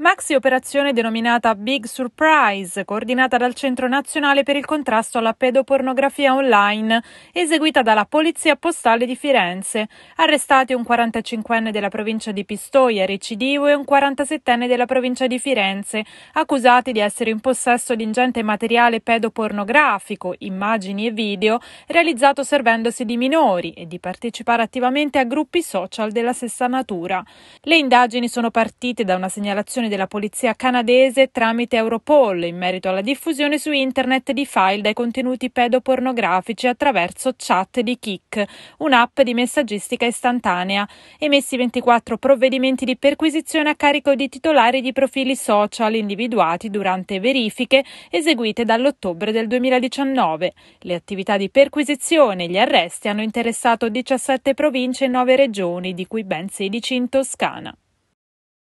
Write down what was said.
Maxi operazione denominata Big Surprise, coordinata dal Centro Nazionale per il contrasto alla pedopornografia online, eseguita dalla Polizia Postale di Firenze. Arrestati un 45enne della provincia di Pistoia, recidivo, e un 47enne della provincia di Firenze, accusati di essere in possesso di ingente materiale pedopornografico, immagini e video, realizzato servendosi di minori e di partecipare attivamente a gruppi social della stessa natura. Le indagini sono partite da una segnalazione della polizia canadese tramite Europol in merito alla diffusione su internet di file dai contenuti pedopornografici attraverso chat di Kik, un'app di messaggistica istantanea. Emessi 24 provvedimenti di perquisizione a carico di titolari di profili social individuati durante verifiche eseguite dall'ottobre del 2019. Le attività di perquisizione e gli arresti hanno interessato 17 province e 9 regioni, di cui ben 16 in Toscana.